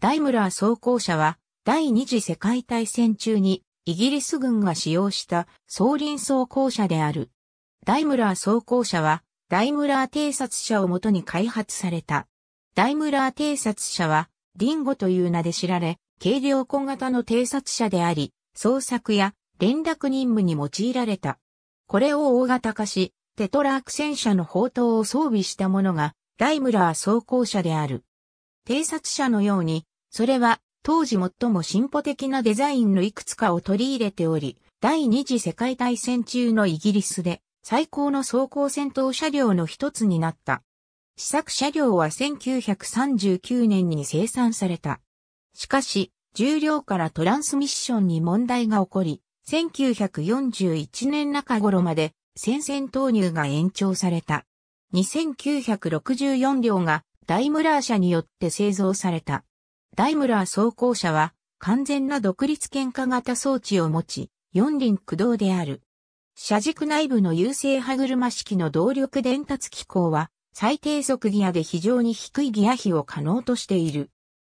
ダイムラー装甲車は第二次世界大戦中にイギリス軍が使用した総輪装甲車である。ダイムラー装甲車はダイムラー偵察車をもとに開発された。ダイムラー偵察車はリンゴという名で知られ、軽量小型の偵察車であり、捜索や連絡任務に用いられた。これを大型化し、テトラーク戦車の砲塔を装備したものが、ダイムラー装甲車である。偵察車のように、それは当時最も進歩的なデザインのいくつかを取り入れており、第二次世界大戦中のイギリスで最高の装甲戦闘車両の一つになった。試作車両は1939年に生産された。しかし、重量からトランスミッションに問題が起こり、1941年中頃まで戦線投入が延長された。2964両がダイムラー社によって製造された。ダイムラー装甲車は完全な独立喧嘩型装置を持ち、四輪駆動である。車軸内部の優勢歯車式の動力伝達機構は最低速ギアで非常に低いギア比を可能としている。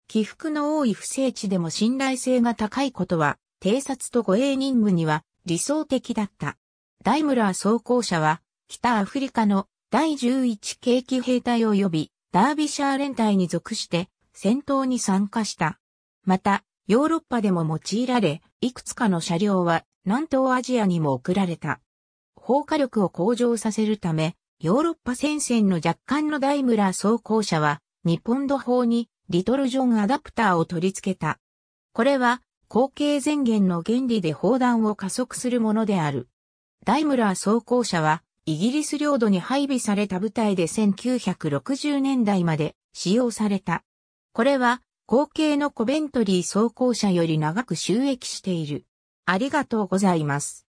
起伏の多い不整地でも信頼性が高いことは、偵察と護衛任務には理想的だった。ダイムラー装甲車は、北アフリカの第11軽機兵隊及びダービシャー連隊に属して戦闘に参加した。また、ヨーロッパでも用いられ、いくつかの車両は南東アジアにも送られた。放火力を向上させるため、ヨーロッパ戦線の若干のダイムラー装甲車は、日本土砲にリトルジョンアダプターを取り付けた。これは、後継前言の原理で砲弾を加速するものである。ダイムラー装甲車は、イギリス領土に配備された部隊で1960年代まで使用された。これは、後継のコベントリー装甲車より長く収益している。ありがとうございます。